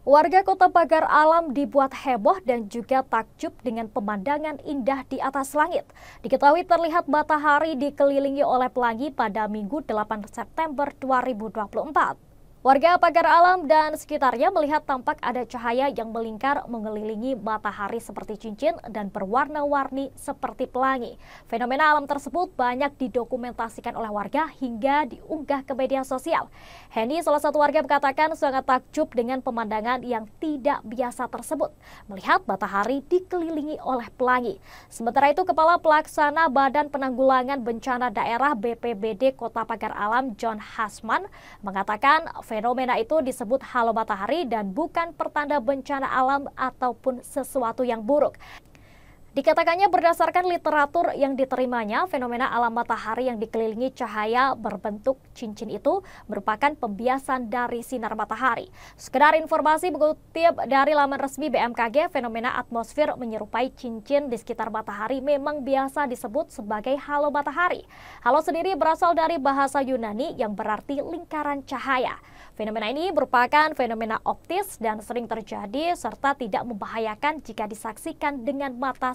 Warga kota Pagar Alam dibuat heboh dan juga takjub dengan pemandangan indah di atas langit. Diketahui terlihat matahari dikelilingi oleh pelangi pada Minggu 8 September 2024. Warga pagar alam dan sekitarnya melihat tampak ada cahaya yang melingkar mengelilingi matahari seperti cincin dan berwarna-warni seperti pelangi. Fenomena alam tersebut banyak didokumentasikan oleh warga hingga diunggah ke media sosial. Henny, salah satu warga mengatakan sangat takjub dengan pemandangan yang tidak biasa tersebut. Melihat matahari dikelilingi oleh pelangi. Sementara itu, Kepala Pelaksana Badan Penanggulangan Bencana Daerah BPBD Kota Pagar Alam John Hasman mengatakan Fenomena itu disebut halo matahari dan bukan pertanda bencana alam ataupun sesuatu yang buruk. Dikatakannya berdasarkan literatur yang diterimanya, fenomena alam matahari yang dikelilingi cahaya berbentuk cincin itu merupakan pembiasan dari sinar matahari. Sekedar informasi mengutip dari laman resmi BMKG, fenomena atmosfer menyerupai cincin di sekitar matahari memang biasa disebut sebagai halo matahari. Halo sendiri berasal dari bahasa Yunani yang berarti lingkaran cahaya. Fenomena ini merupakan fenomena optis dan sering terjadi serta tidak membahayakan jika disaksikan dengan mata